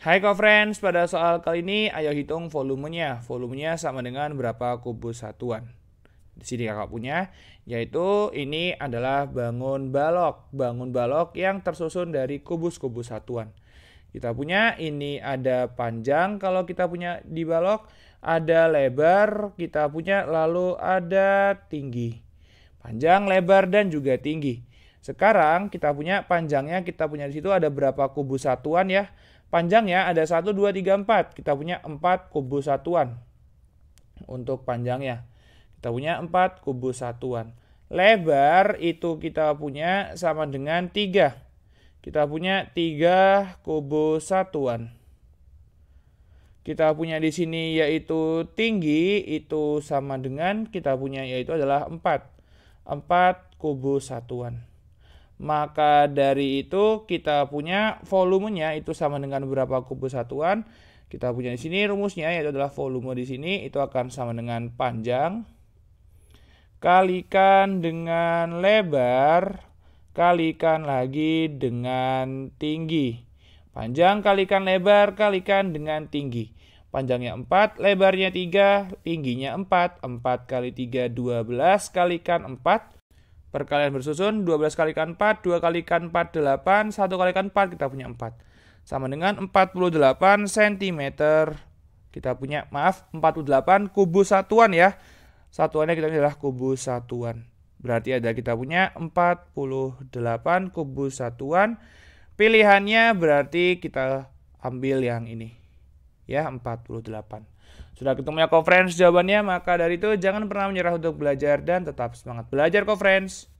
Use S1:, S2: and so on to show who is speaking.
S1: Hai friends, pada soal kali ini ayo hitung volumenya. Volumenya sama dengan berapa kubus satuan. Di sini kakak punya, yaitu ini adalah bangun balok. Bangun balok yang tersusun dari kubus-kubus satuan. Kita punya ini ada panjang kalau kita punya di balok, ada lebar kita punya lalu ada tinggi. Panjang, lebar, dan juga tinggi. Sekarang kita punya panjangnya, kita punya di situ ada berapa kubu satuan ya. Panjangnya ada 1, 2, 3, 4. Kita punya 4 kubu satuan untuk panjangnya. Kita punya 4 kubu satuan. Lebar itu kita punya sama dengan 3. Kita punya 3 kubu satuan. Kita punya di sini yaitu tinggi itu sama dengan kita punya yaitu adalah 4. 4 kubu satuan maka dari itu kita punya volumenya itu sama dengan berapa kubus satuan. Kita punya di sini rumusnya yaitu adalah volume di sini itu akan sama dengan panjang kalikan dengan lebar kalikan lagi dengan tinggi. Panjang kalikan lebar kalikan dengan tinggi. Panjangnya 4, lebarnya 3, tingginya 4. 4 kali 3, 12, kalikan 4 Perkalian bersusun 12 kan 4, 2 kali 4 8, 1 kan 4 kita punya 4. Sama dengan 48 cm. Kita punya maaf 48 kubus satuan ya. Satuannya kita adalah kubus satuan. Berarti ada kita punya 48 kubus satuan. Pilihannya berarti kita ambil yang ini. Ya, 48. Sudah ya, co-friends jawabannya, maka dari itu jangan pernah menyerah untuk belajar dan tetap semangat belajar co-friends.